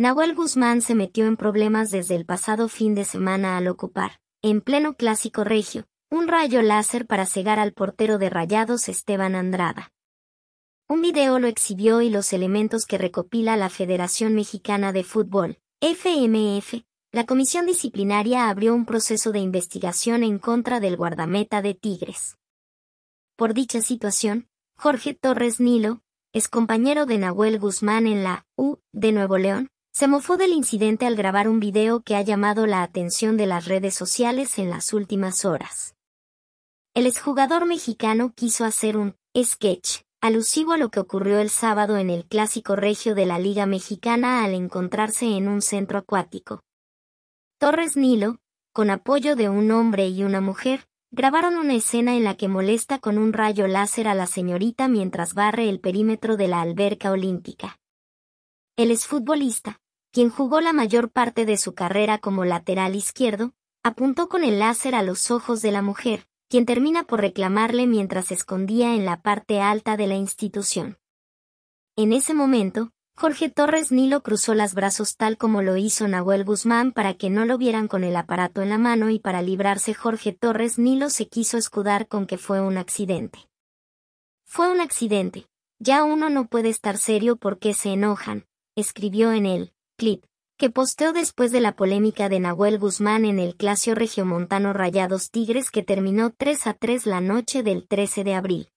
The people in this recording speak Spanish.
Nahuel Guzmán se metió en problemas desde el pasado fin de semana al ocupar, en pleno clásico regio, un rayo láser para cegar al portero de Rayados Esteban Andrada. Un video lo exhibió y los elementos que recopila la Federación Mexicana de Fútbol, FMF, la comisión disciplinaria abrió un proceso de investigación en contra del guardameta de Tigres. Por dicha situación, Jorge Torres Nilo, compañero de Nahuel Guzmán en la U de Nuevo León, se mofó del incidente al grabar un video que ha llamado la atención de las redes sociales en las últimas horas. El exjugador mexicano quiso hacer un sketch alusivo a lo que ocurrió el sábado en el clásico regio de la Liga Mexicana al encontrarse en un centro acuático. Torres Nilo, con apoyo de un hombre y una mujer, grabaron una escena en la que molesta con un rayo láser a la señorita mientras barre el perímetro de la alberca olímpica. El exfutbolista, quien jugó la mayor parte de su carrera como lateral izquierdo, apuntó con el láser a los ojos de la mujer, quien termina por reclamarle mientras se escondía en la parte alta de la institución. En ese momento, Jorge Torres Nilo cruzó las brazos tal como lo hizo Nahuel Guzmán para que no lo vieran con el aparato en la mano y para librarse Jorge Torres Nilo se quiso escudar con que fue un accidente. Fue un accidente. Ya uno no puede estar serio porque se enojan, escribió en el clip que posteó después de la polémica de Nahuel Guzmán en el clasio regiomontano Rayados Tigres que terminó 3 a 3 la noche del 13 de abril.